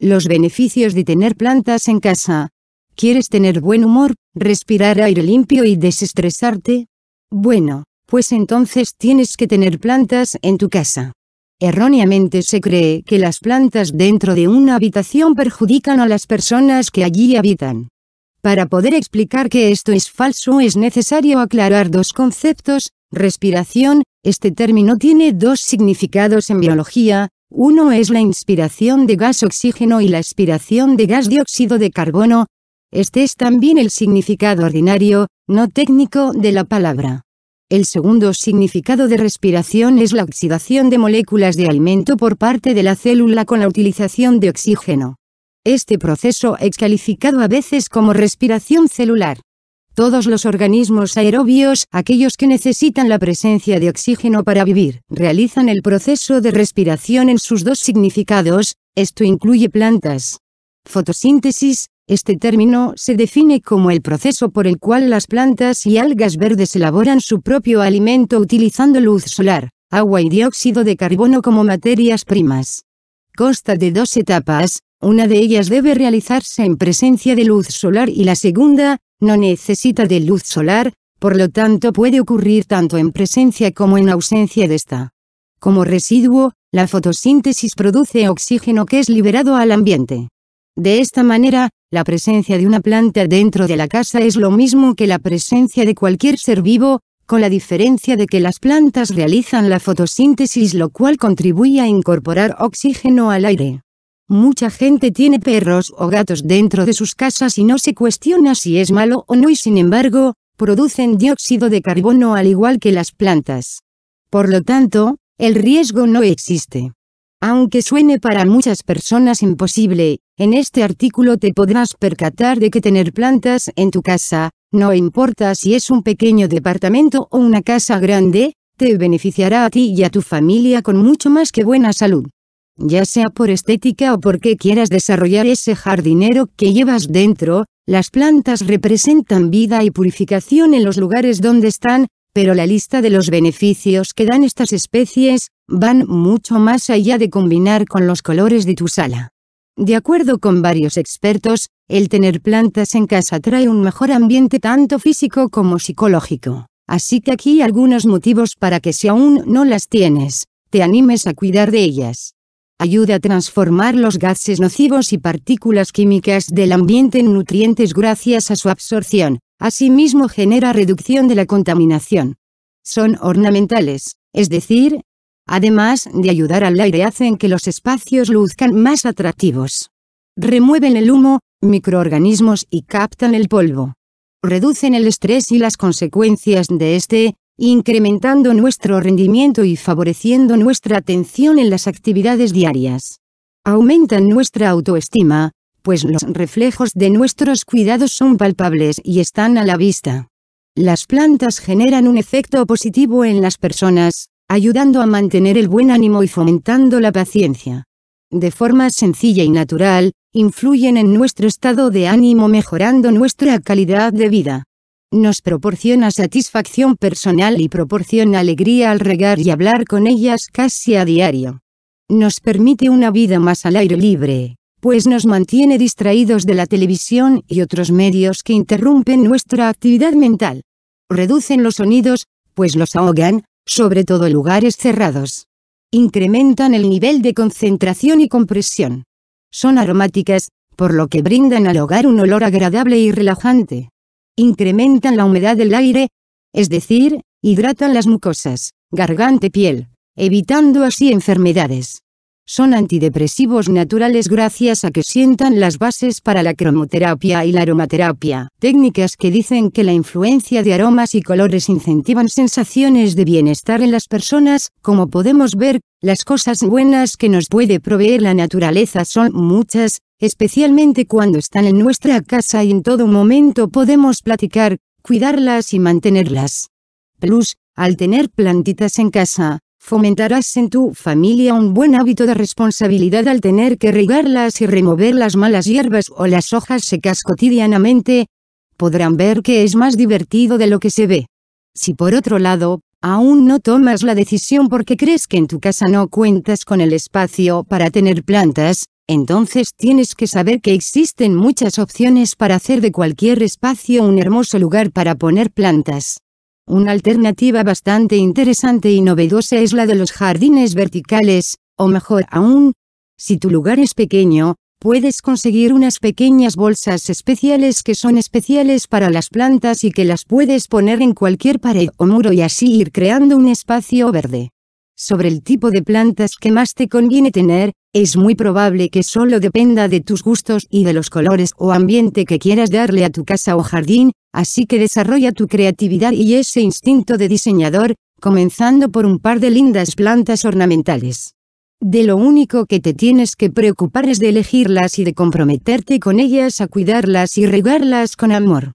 Los beneficios de tener plantas en casa. ¿Quieres tener buen humor, respirar aire limpio y desestresarte? Bueno, pues entonces tienes que tener plantas en tu casa. Erróneamente se cree que las plantas dentro de una habitación perjudican a las personas que allí habitan. Para poder explicar que esto es falso es necesario aclarar dos conceptos, respiración, este término tiene dos significados en biología, uno es la inspiración de gas oxígeno y la expiración de gas dióxido de carbono. Este es también el significado ordinario, no técnico, de la palabra. El segundo significado de respiración es la oxidación de moléculas de alimento por parte de la célula con la utilización de oxígeno. Este proceso es calificado a veces como respiración celular. Todos los organismos aerobios, aquellos que necesitan la presencia de oxígeno para vivir, realizan el proceso de respiración en sus dos significados, esto incluye plantas. Fotosíntesis, este término se define como el proceso por el cual las plantas y algas verdes elaboran su propio alimento utilizando luz solar, agua y dióxido de carbono como materias primas. Consta de dos etapas, una de ellas debe realizarse en presencia de luz solar y la segunda, no necesita de luz solar, por lo tanto puede ocurrir tanto en presencia como en ausencia de esta. Como residuo, la fotosíntesis produce oxígeno que es liberado al ambiente. De esta manera, la presencia de una planta dentro de la casa es lo mismo que la presencia de cualquier ser vivo, con la diferencia de que las plantas realizan la fotosíntesis lo cual contribuye a incorporar oxígeno al aire. Mucha gente tiene perros o gatos dentro de sus casas y no se cuestiona si es malo o no y sin embargo, producen dióxido de carbono al igual que las plantas. Por lo tanto, el riesgo no existe. Aunque suene para muchas personas imposible, en este artículo te podrás percatar de que tener plantas en tu casa, no importa si es un pequeño departamento o una casa grande, te beneficiará a ti y a tu familia con mucho más que buena salud ya sea por estética o porque quieras desarrollar ese jardinero que llevas dentro, las plantas representan vida y purificación en los lugares donde están, pero la lista de los beneficios que dan estas especies, van mucho más allá de combinar con los colores de tu sala. De acuerdo con varios expertos, el tener plantas en casa trae un mejor ambiente tanto físico como psicológico. Así que aquí algunos motivos para que si aún no las tienes, te animes a cuidar de ellas ayuda a transformar los gases nocivos y partículas químicas del ambiente en nutrientes gracias a su absorción, asimismo genera reducción de la contaminación. Son ornamentales, es decir, además de ayudar al aire hacen que los espacios luzcan más atractivos. Remueven el humo, microorganismos y captan el polvo. Reducen el estrés y las consecuencias de este, incrementando nuestro rendimiento y favoreciendo nuestra atención en las actividades diarias. Aumentan nuestra autoestima, pues los reflejos de nuestros cuidados son palpables y están a la vista. Las plantas generan un efecto positivo en las personas, ayudando a mantener el buen ánimo y fomentando la paciencia. De forma sencilla y natural, influyen en nuestro estado de ánimo mejorando nuestra calidad de vida. Nos proporciona satisfacción personal y proporciona alegría al regar y hablar con ellas casi a diario. Nos permite una vida más al aire libre, pues nos mantiene distraídos de la televisión y otros medios que interrumpen nuestra actividad mental. Reducen los sonidos, pues los ahogan, sobre todo en lugares cerrados. Incrementan el nivel de concentración y compresión. Son aromáticas, por lo que brindan al hogar un olor agradable y relajante incrementan la humedad del aire, es decir, hidratan las mucosas, garganta y piel, evitando así enfermedades. Son antidepresivos naturales gracias a que sientan las bases para la cromoterapia y la aromaterapia, técnicas que dicen que la influencia de aromas y colores incentivan sensaciones de bienestar en las personas, como podemos ver, las cosas buenas que nos puede proveer la naturaleza son muchas, especialmente cuando están en nuestra casa y en todo momento podemos platicar, cuidarlas y mantenerlas. Plus, al tener plantitas en casa, Fomentarás en tu familia un buen hábito de responsabilidad al tener que regarlas y remover las malas hierbas o las hojas secas cotidianamente. Podrán ver que es más divertido de lo que se ve. Si por otro lado, aún no tomas la decisión porque crees que en tu casa no cuentas con el espacio para tener plantas, entonces tienes que saber que existen muchas opciones para hacer de cualquier espacio un hermoso lugar para poner plantas. Una alternativa bastante interesante y novedosa es la de los jardines verticales, o mejor aún, si tu lugar es pequeño, puedes conseguir unas pequeñas bolsas especiales que son especiales para las plantas y que las puedes poner en cualquier pared o muro y así ir creando un espacio verde sobre el tipo de plantas que más te conviene tener, es muy probable que solo dependa de tus gustos y de los colores o ambiente que quieras darle a tu casa o jardín, así que desarrolla tu creatividad y ese instinto de diseñador, comenzando por un par de lindas plantas ornamentales. De lo único que te tienes que preocupar es de elegirlas y de comprometerte con ellas a cuidarlas y regarlas con amor.